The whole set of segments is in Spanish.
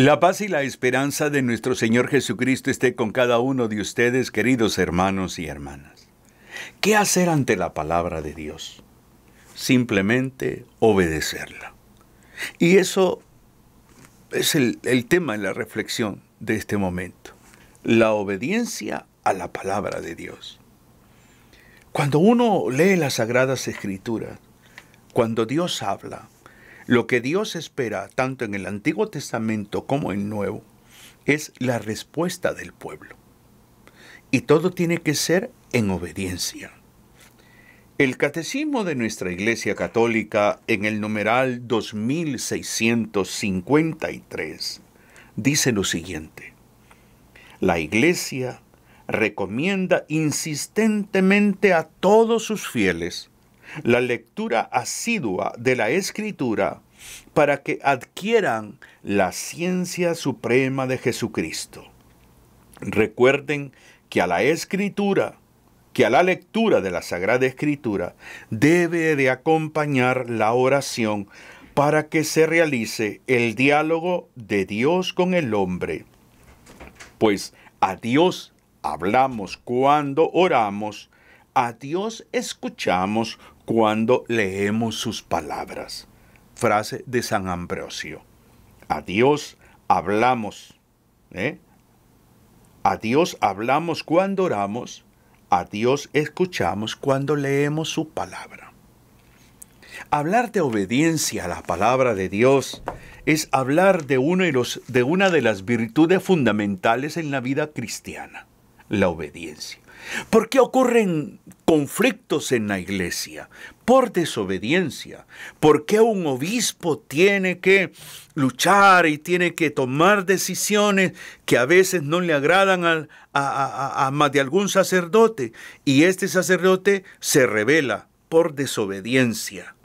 La paz y la esperanza de nuestro Señor Jesucristo esté con cada uno de ustedes, queridos hermanos y hermanas. ¿Qué hacer ante la palabra de Dios? Simplemente obedecerla. Y eso es el, el tema en la reflexión de este momento. La obediencia a la palabra de Dios. Cuando uno lee las sagradas escrituras, cuando Dios habla, lo que Dios espera, tanto en el Antiguo Testamento como en el Nuevo, es la respuesta del pueblo. Y todo tiene que ser en obediencia. El Catecismo de nuestra Iglesia Católica, en el numeral 2653, dice lo siguiente. La Iglesia recomienda insistentemente a todos sus fieles la lectura asidua de la Escritura para que adquieran la ciencia suprema de Jesucristo. Recuerden que a la escritura, que a la lectura de la Sagrada Escritura debe de acompañar la oración para que se realice el diálogo de Dios con el hombre. Pues a Dios hablamos cuando oramos, a Dios escuchamos cuando leemos sus palabras frase de San Ambrosio. A Dios hablamos. ¿eh? A Dios hablamos cuando oramos, a Dios escuchamos cuando leemos su palabra. Hablar de obediencia a la palabra de Dios es hablar de, uno de, los, de una de las virtudes fundamentales en la vida cristiana, la obediencia. ¿Por qué ocurren conflictos en la iglesia por desobediencia. ¿Por qué un obispo tiene que luchar y tiene que tomar decisiones que a veces no le agradan a, más de algún sacerdote? Y este sacerdote se revela por desobediencia.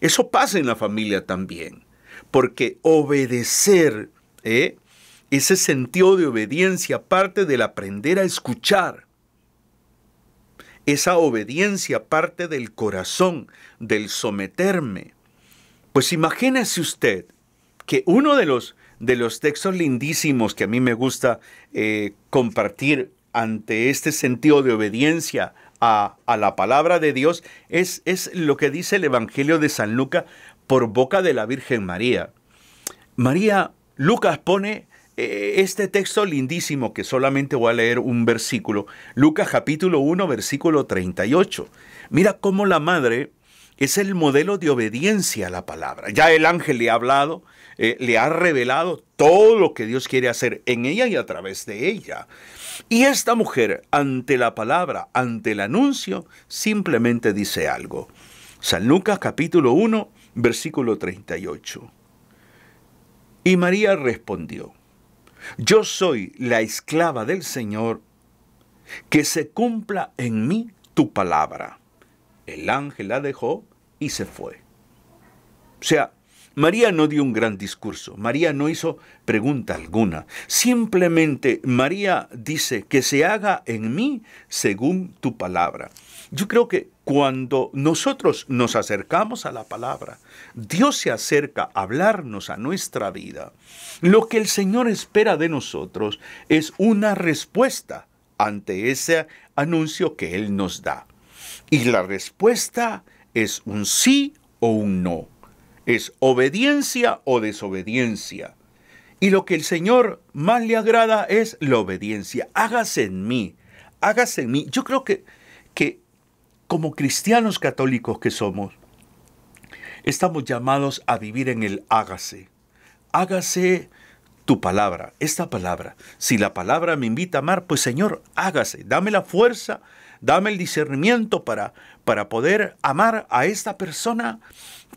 Eso pasa en la familia también, porque obedecer, ¿eh? ese sentido de obediencia parte del aprender a escuchar esa obediencia parte del corazón, del someterme. Pues imagínese usted que uno de los, de los textos lindísimos que a mí me gusta eh, compartir ante este sentido de obediencia a, la palabra de Dios es, es lo que dice el Evangelio de San Lucas por boca de la Virgen María. María, Lucas pone eh, este texto lindísimo que solamente voy a leer un versículo, Lucas capítulo 1, versículo 38. Mira cómo la madre es el modelo de obediencia a la palabra. Ya el ángel le ha hablado, eh, le ha revelado todo lo que Dios quiere hacer en ella y a través de ella. Y esta mujer, ante la palabra, ante el anuncio, simplemente dice algo. San Lucas capítulo 1, versículo 38. Y María respondió, yo soy la esclava del Señor, que se cumpla en mí tu palabra. El ángel la dejó y se fue. O sea, María no dio un gran discurso, María no hizo pregunta alguna, simplemente María dice que se haga en mí según tu palabra. Yo creo que cuando nosotros nos acercamos a la palabra, Dios se acerca a hablarnos a nuestra vida, lo que el Señor espera de nosotros es una respuesta ante ese anuncio que Él nos da. Y la respuesta es un sí o un no. Es obediencia o desobediencia. Y lo que el Señor más le agrada es la obediencia. Hágase en mí, hágase en mí. Yo creo que, que como cristianos católicos que somos, estamos llamados a vivir en el hágase. Hágase tu palabra, esta palabra. Si la palabra me invita a amar, pues Señor, hágase, dame la fuerza, dame el discernimiento para, para poder amar a esta persona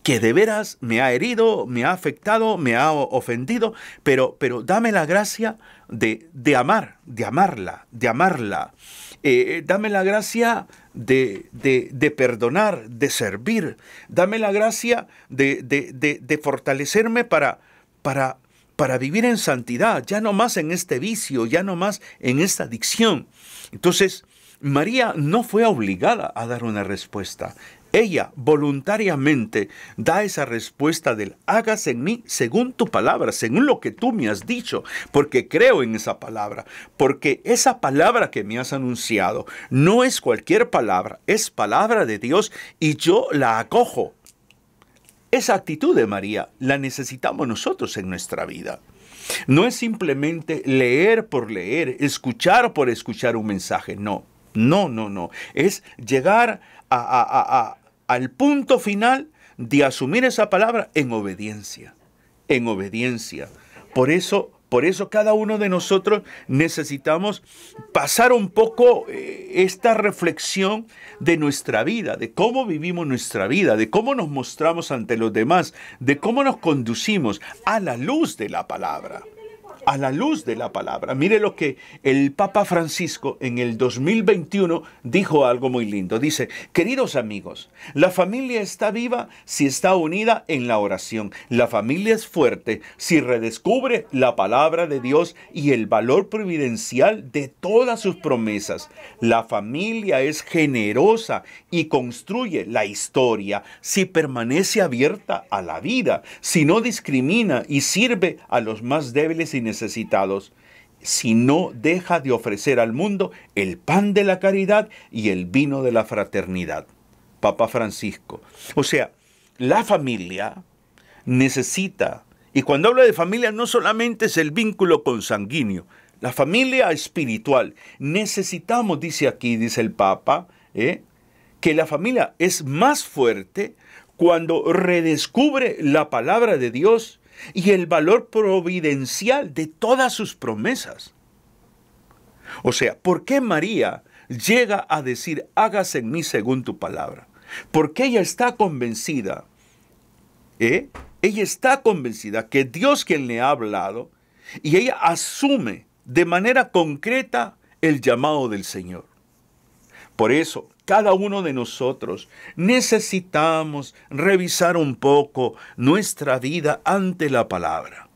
que de veras me ha herido, me ha afectado, me ha ofendido, pero, pero dame la gracia de, de amar, de amarla, de amarla. Eh, eh, dame la gracia de, perdonar, de servir. Dame la gracia de, de fortalecerme para, para, para vivir en santidad, ya no más en este vicio, ya no más en esta adicción. Entonces, María no fue obligada a dar una respuesta. Ella voluntariamente da esa respuesta del hágase en mí según tu palabra, según lo que tú me has dicho, porque creo en esa palabra, porque esa palabra que me has anunciado no es cualquier palabra, es palabra de Dios y yo la acojo. Esa actitud de María la necesitamos nosotros en nuestra vida. No es simplemente leer por leer, escuchar por escuchar un mensaje, no. No, no, no. Es llegar a, al punto final de asumir esa palabra en obediencia, en obediencia. Por eso, por eso cada uno de nosotros necesitamos pasar un poco eh, esta reflexión de nuestra vida, de cómo vivimos nuestra vida, de cómo nos mostramos ante los demás, de cómo nos conducimos a la luz de la palabra a la luz de la palabra. Mire lo que el Papa Francisco en el 2021 dijo algo muy lindo. Dice, queridos amigos, la familia está viva si está unida en la oración. La familia es fuerte si redescubre la palabra de Dios y el valor providencial de todas sus promesas. La familia es generosa y construye la historia si permanece abierta a la vida, si no discrimina y sirve a los más débiles y necesitados, si no deja de ofrecer al mundo el pan de la caridad y el vino de la fraternidad. Papa Francisco. O sea, la familia necesita, y cuando habla de familia no solamente es el vínculo consanguíneo, la familia espiritual. Necesitamos, dice aquí, dice el Papa, ¿eh? que la familia es más fuerte cuando redescubre la palabra de Dios y el valor providencial de todas sus promesas. O sea, ¿por qué María llega a decir, hágase en mí según tu palabra? Porque ella está convencida, ¿eh? ella está convencida que Dios quien le ha hablado, y ella asume de manera concreta el llamado del Señor. Por eso, cada uno de nosotros necesitamos revisar un poco nuestra vida ante la palabra.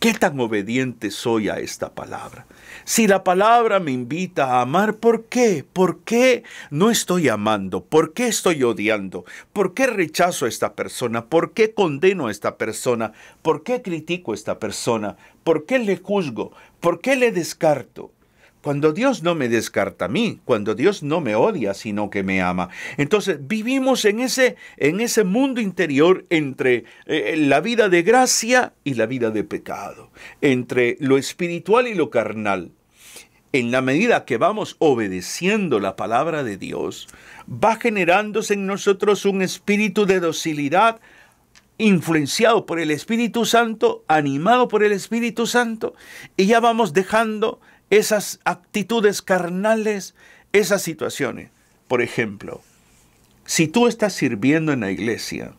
¿Qué tan obediente soy a esta palabra? Si la palabra me invita a amar, ¿por qué? ¿Por qué no estoy amando? ¿Por qué estoy odiando? ¿Por qué rechazo a esta persona? ¿Por qué condeno a esta persona? ¿Por qué critico a esta persona? ¿Por qué le juzgo? ¿Por qué le descarto? Cuando Dios no me descarta a mí, cuando Dios no me odia, sino que me ama. Entonces vivimos en ese, en ese mundo interior entre eh, eh, la vida de gracia y la vida de pecado, entre lo espiritual y lo carnal. En la medida que vamos obedeciendo la palabra de Dios, va generándose en nosotros un espíritu de docilidad, influenciado por el Espíritu Santo, animado por el Espíritu Santo, y ya vamos dejando esas actitudes carnales, esas situaciones. Por ejemplo, si tú estás sirviendo en la iglesia,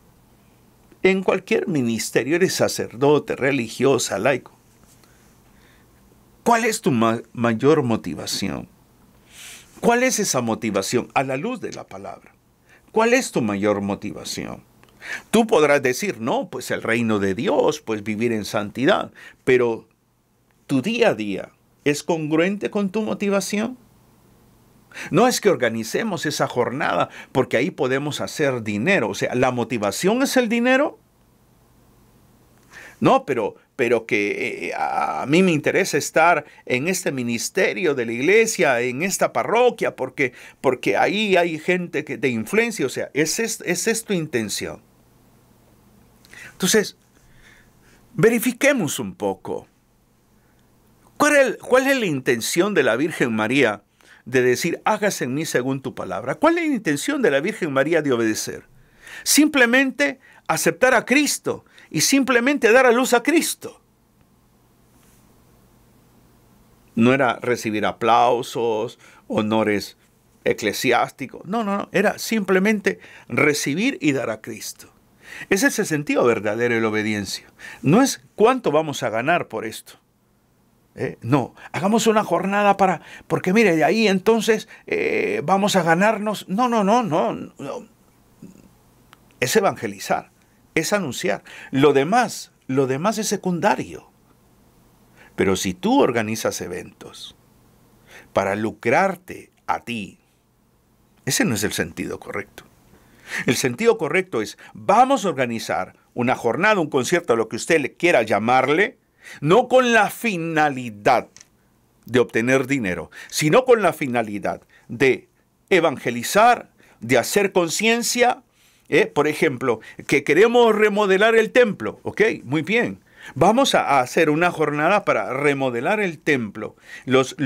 en cualquier ministerio, eres sacerdote, religiosa, laico, ¿cuál es tu mayor motivación? ¿Cuál es esa motivación a la luz de la palabra? ¿Cuál es tu mayor motivación? Tú podrás decir, no, pues el reino de Dios, pues vivir en santidad, pero tu día a día, es congruente con tu motivación? No es que organicemos esa jornada porque ahí podemos hacer dinero. O sea, ¿la motivación es el dinero? No, pero, pero que eh, a mí me interesa estar en este ministerio de la iglesia, en esta parroquia, porque, porque ahí hay gente que, de influencia. O sea, es, esa es tu intención? Entonces, verifiquemos un poco cuál es la intención de la Virgen María de decir, hágase en mí según tu palabra? ¿Cuál es la intención de la Virgen María de obedecer? Simplemente aceptar a Cristo y simplemente dar a luz a Cristo. No era recibir aplausos, honores eclesiásticos. No, no, no. Era simplemente recibir y dar a Cristo. Es ese sentido verdadero de la obediencia. No es cuánto vamos a ganar por esto. ¿Eh? no, hagamos una jornada para, porque mire, de ahí entonces eh, vamos a ganarnos. No, no, no, no, no. Es evangelizar, es anunciar. Lo demás, lo demás es secundario. Pero si tú organizas eventos para lucrarte a ti, ese no es el sentido correcto. El sentido correcto es, vamos a organizar una jornada, un concierto, lo que usted le quiera llamarle, no con la finalidad de obtener dinero, sino con la finalidad de evangelizar, de hacer conciencia. ¿eh? Por ejemplo, que queremos remodelar el templo. Ok, muy bien. Vamos a hacer una jornada para remodelar el templo. los,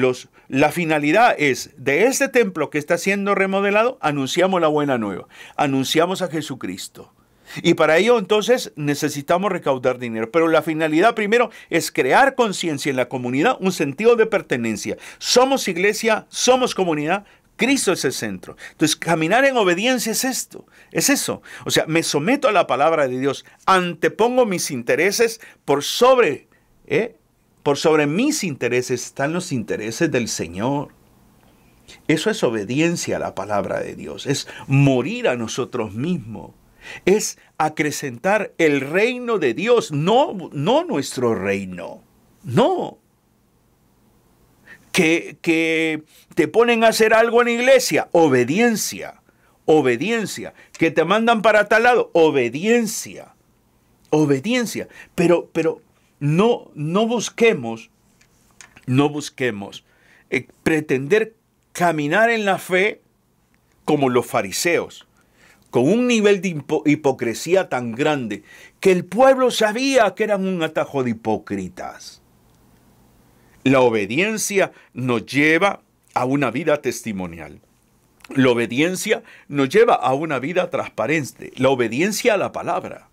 la finalidad es, de este templo que está siendo remodelado, anunciamos la buena nueva, anunciamos a Jesucristo. Y para ello entonces necesitamos recaudar dinero. Pero la finalidad primero es crear conciencia en la comunidad, un sentido de pertenencia. Somos iglesia, somos comunidad, Cristo es el centro. Entonces, caminar en obediencia es esto, es eso. O sea, me someto a la palabra de Dios, antepongo mis intereses por sobre, ¿eh? por sobre mis intereses están los intereses del Señor. Eso es obediencia a la palabra de Dios, es morir a nosotros mismos es acrecentar el reino de Dios, no, nuestro reino, no. Que, que te ponen a hacer algo en la iglesia, obediencia, obediencia. Que te mandan para tal lado, obediencia, obediencia. Pero, pero no, no busquemos, no busquemos eh, pretender caminar en la fe como los fariseos con un nivel de hipocresía tan grande que el pueblo sabía que eran un atajo de hipócritas. La obediencia nos lleva a una vida testimonial. La obediencia nos lleva a una vida transparente. La obediencia a la palabra.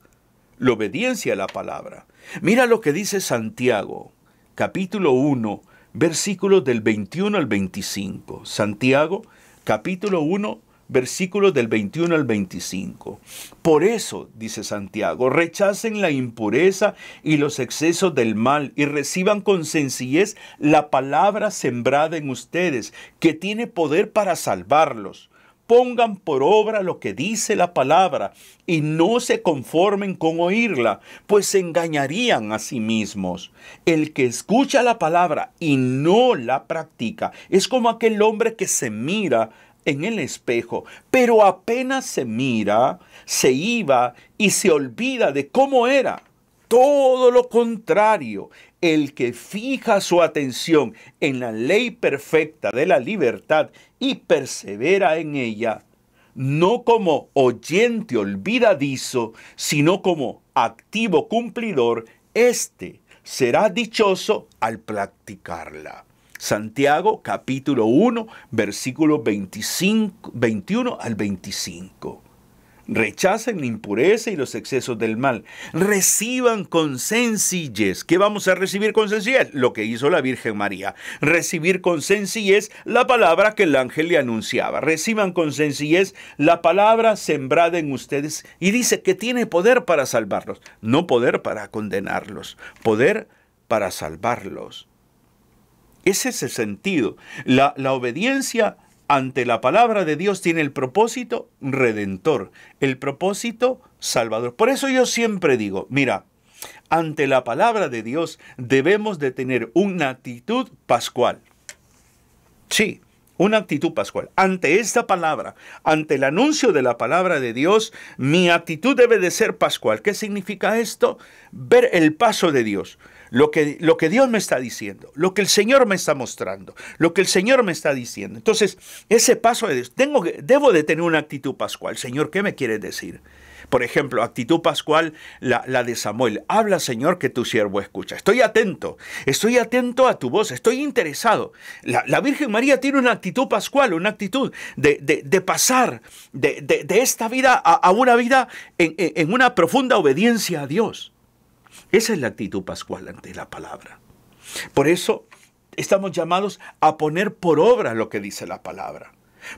La obediencia a la palabra. Mira lo que dice Santiago, capítulo 1, versículos del 21 al 25. Santiago, capítulo 1, versículos del 21 al 25. Por eso, dice Santiago, rechacen la impureza y los excesos del mal y reciban con sencillez la palabra sembrada en ustedes, que tiene poder para salvarlos pongan por obra lo que dice la palabra y no se conformen con oírla, pues se engañarían a sí mismos. El que escucha la palabra y no la practica es como aquel hombre que se mira en el espejo, pero apenas se mira, se iba y se olvida de cómo era. Todo lo contrario, el que fija su atención en la ley perfecta de la libertad y persevera en ella, no como oyente olvidadizo, sino como activo cumplidor, éste será dichoso al practicarla. Santiago capítulo 1, versículo 25, 21 al 25. Rechacen la impureza y los excesos del mal. Reciban con sencillez. ¿Qué vamos a recibir con sencillez? Lo que hizo la Virgen María. Recibir con sencillez la palabra que el ángel le anunciaba. Reciban con sencillez la palabra sembrada en ustedes y dice que tiene poder para salvarlos, no poder para condenarlos, poder para salvarlos. Ese es el sentido. La, obediencia ante la palabra de Dios tiene el propósito redentor, el propósito salvador. Por eso yo siempre digo, mira, ante la palabra de Dios debemos de tener una actitud pascual. Sí, una actitud pascual. Ante esta palabra, ante el anuncio de la palabra de Dios, mi actitud debe de ser pascual. ¿Qué significa esto? Ver el paso de Dios lo que, Dios me está diciendo, lo que el Señor me está mostrando, lo que el Señor me está diciendo. Entonces, ese paso de Dios, tengo debo de tener una actitud pascual. Señor, ¿qué me quieres decir? Por ejemplo, actitud pascual, la, de Samuel. Habla, Señor, que tu siervo escucha. Estoy atento, estoy atento a tu voz, estoy interesado. La, Virgen María tiene una actitud pascual, una actitud de, de, de pasar de, esta vida a, una vida en una profunda obediencia a Dios. Esa es la actitud pascual ante la palabra. Por eso estamos llamados a poner por obra lo que dice la palabra.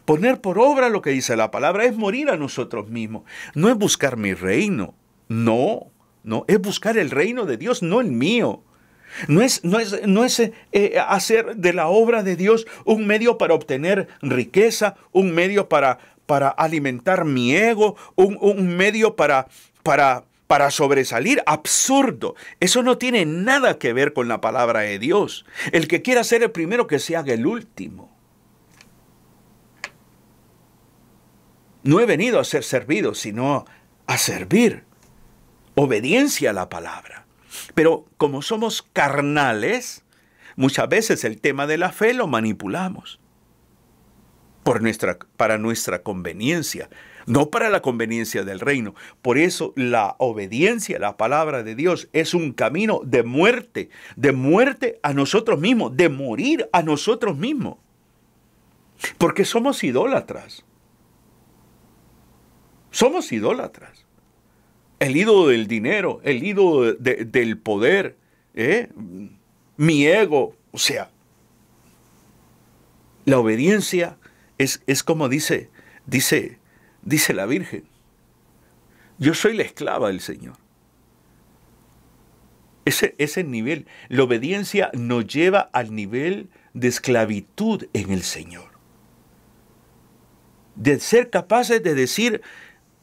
Poner por obra lo que dice la palabra es morir a nosotros mismos. No es buscar mi reino. No, no. Es buscar el reino de Dios, no el mío. No es, no es, no es eh, hacer de la obra de Dios un medio para obtener riqueza, un medio para, para alimentar mi ego, un, un medio para, para para sobresalir. Absurdo. Eso no tiene nada que ver con la palabra de Dios. El que quiera ser el primero, que se haga el último. No he venido a ser servido, sino a servir. Obediencia a la palabra. Pero como somos carnales, muchas veces el tema de la fe lo manipulamos por nuestra, para nuestra conveniencia no para la conveniencia del reino. Por eso la obediencia la palabra de Dios es un camino de muerte, de muerte a nosotros mismos, de morir a nosotros mismos. Porque somos idólatras. Somos idólatras. El ídolo del dinero, el ídolo del poder, ¿eh? mi ego. O sea, la obediencia es, es como dice, dice dice la Virgen. Yo soy la esclava del Señor. Ese, nivel, la obediencia nos lleva al nivel de esclavitud en el Señor. De ser capaces de decir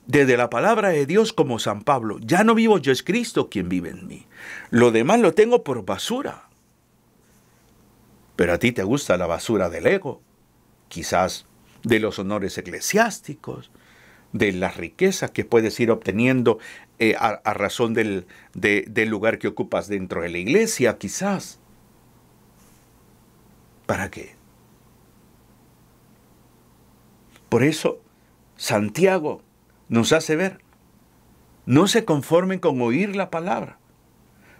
desde la palabra de Dios como San Pablo, ya no vivo yo, es Cristo quien vive en mí. Lo demás lo tengo por basura. Pero a ti te gusta la basura del ego, quizás de los honores eclesiásticos, de las riquezas que puedes ir obteniendo eh, a, razón del, del lugar que ocupas dentro de la iglesia, quizás. ¿Para qué? Por eso, Santiago nos hace ver, no se conformen con oír la palabra,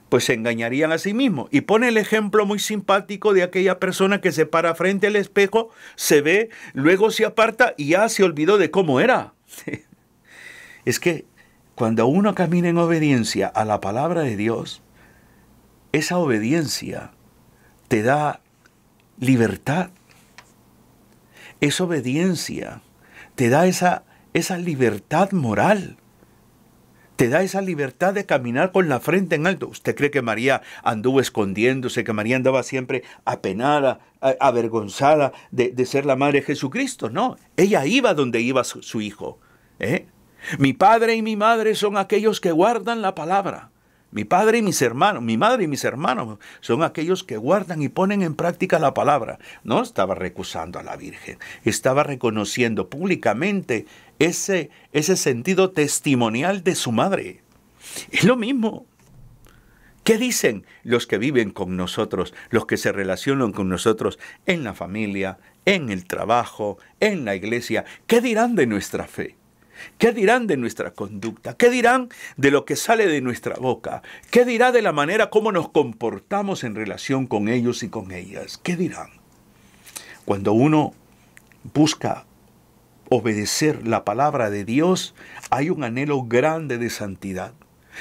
pues se engañarían a sí mismos. Y pone el ejemplo muy simpático de aquella persona que se para frente al espejo, se ve, luego se aparta y ya se olvidó de cómo era. Es que cuando uno camina en obediencia a la palabra de Dios, esa obediencia te da libertad. Esa obediencia te da esa, esa libertad moral te da esa libertad de caminar con la frente en alto. ¿Usted cree que María anduvo escondiéndose, que María andaba siempre apenada, avergonzada de, ser la madre de Jesucristo? No, ella iba donde iba su, hijo. ¿eh? Mi padre y mi madre son aquellos que guardan la palabra. Mi padre y mis hermanos, mi madre y mis hermanos son aquellos que guardan y ponen en práctica la palabra. No estaba recusando a la Virgen, estaba reconociendo públicamente ese, ese sentido testimonial de su madre. Es lo mismo. ¿Qué dicen los que viven con nosotros, los que se relacionan con nosotros en la familia, en el trabajo, en la iglesia? ¿Qué dirán de nuestra fe? ¿Qué dirán de nuestra conducta? ¿Qué dirán de lo que sale de nuestra boca? ¿Qué dirá de la manera como nos comportamos en relación con ellos y con ellas? ¿Qué dirán? Cuando uno busca obedecer la palabra de Dios, hay un anhelo grande de santidad.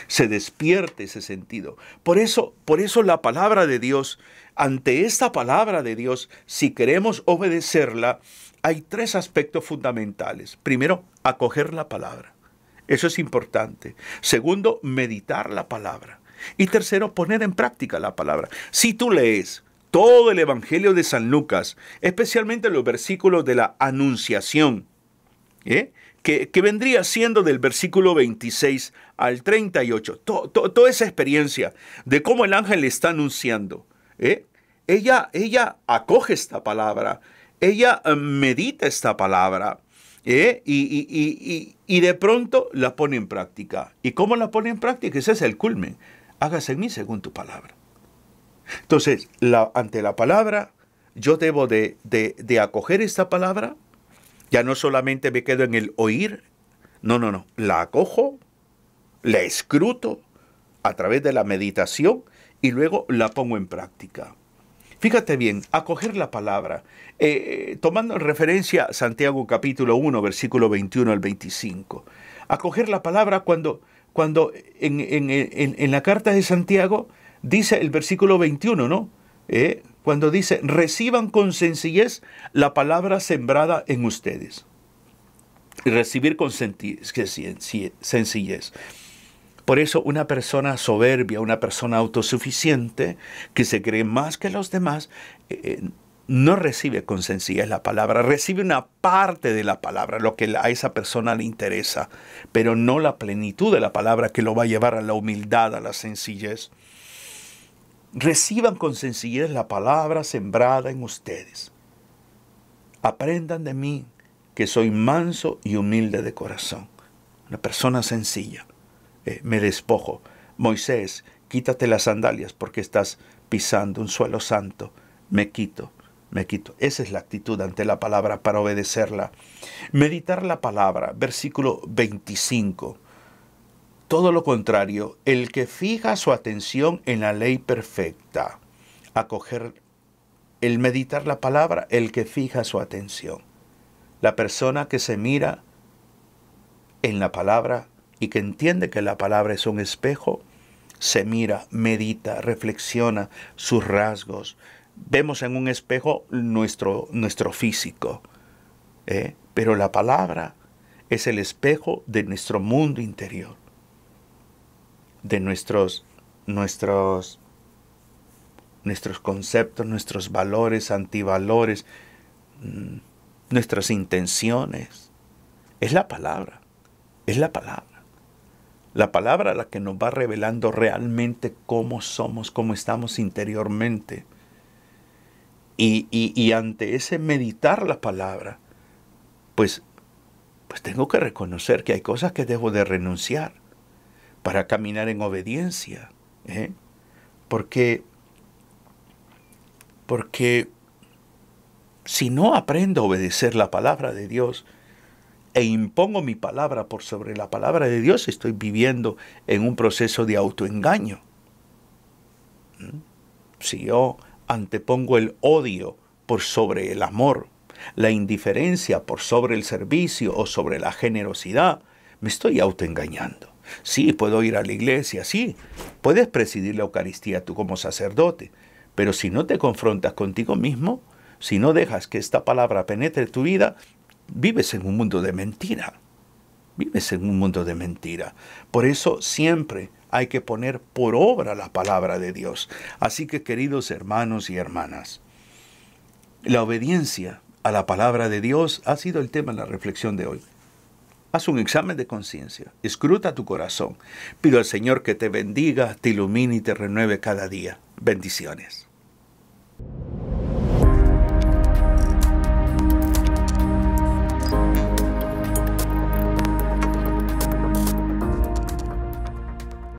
Se despierte ese sentido. Por eso, por eso la palabra de Dios, ante esta palabra de Dios, si queremos obedecerla, hay tres aspectos fundamentales. Primero, acoger la palabra. Eso es importante. Segundo, meditar la palabra. Y tercero, poner en práctica la palabra. Si tú lees todo el Evangelio de San Lucas, especialmente los versículos de la Anunciación, ¿eh? que, vendría siendo del versículo 26 al 38. toda esa experiencia de cómo el ángel le está anunciando. ¿eh? Ella, ella acoge esta palabra, ella eh, medita esta palabra. Y, de pronto la pone en práctica. ¿Y cómo la pone en práctica? Ese es el culmen. Hágase en mí según tu palabra. Entonces, la, ante la palabra, yo debo de acoger esta palabra, ya no solamente me quedo en el oír, no, no, no, la acojo, la escruto a través de la meditación y luego la pongo en práctica. Fíjate bien, acoger la palabra, eh, tomando en referencia Santiago capítulo 1, versículo 21 al 25. Acoger la palabra cuando, cuando en, en, la carta de Santiago dice el versículo 21, ¿no? Eh, cuando dice, reciban con sencillez la palabra sembrada en ustedes. Recibir con sencillez. Por eso una persona soberbia, una persona autosuficiente, que se cree más que los demás, eh, eh, no recibe con sencillez la palabra, recibe una parte de la palabra, lo que a esa persona le interesa, pero no la plenitud de la palabra que lo va a llevar a la humildad, a la sencillez. Reciban con sencillez la palabra sembrada en ustedes. Aprendan de mí que soy manso y humilde de corazón. Una persona sencilla. Eh, me despojo. Moisés, quítate las sandalias porque estás pisando un suelo santo. Me quito, me quito. Esa es la actitud ante la palabra para obedecerla. Meditar la palabra, versículo 25. Todo lo contrario, el que fija su atención en la ley perfecta, acoger el meditar la palabra, el que fija su atención. La persona que se mira en la palabra y que entiende que la palabra es un espejo, se mira, medita, reflexiona sus rasgos. Vemos en un espejo nuestro, nuestro físico, ¿eh? pero la palabra es el espejo de nuestro mundo interior de nuestros, nuestros, nuestros conceptos, nuestros valores, antivalores, mm, nuestras intenciones. Es la palabra, es la palabra. La palabra la que nos va revelando realmente cómo somos, cómo estamos interiormente. Y, y, y ante ese meditar la palabra, pues, pues tengo que reconocer que hay cosas que debo de renunciar para caminar en obediencia. ¿eh? Porque, porque si no aprendo a obedecer la palabra de Dios e impongo mi palabra por sobre la palabra de Dios, estoy viviendo en un proceso de autoengaño. ¿Mm? Si yo antepongo el odio por sobre el amor, la indiferencia por sobre el servicio o sobre la generosidad, me estoy autoengañando sí, puedo ir a la iglesia, sí, puedes presidir la Eucaristía tú como sacerdote, pero si no te confrontas contigo mismo, si no dejas que esta palabra penetre tu vida, vives en un mundo de mentira. Vives en un mundo de mentira. Por eso siempre hay que poner por obra la palabra de Dios. Así que queridos hermanos y hermanas, la obediencia a la palabra de Dios ha sido el tema de la reflexión de hoy. Haz un examen de conciencia, escruta tu corazón. Pido al Señor que te bendiga, te ilumine y te renueve cada día. Bendiciones.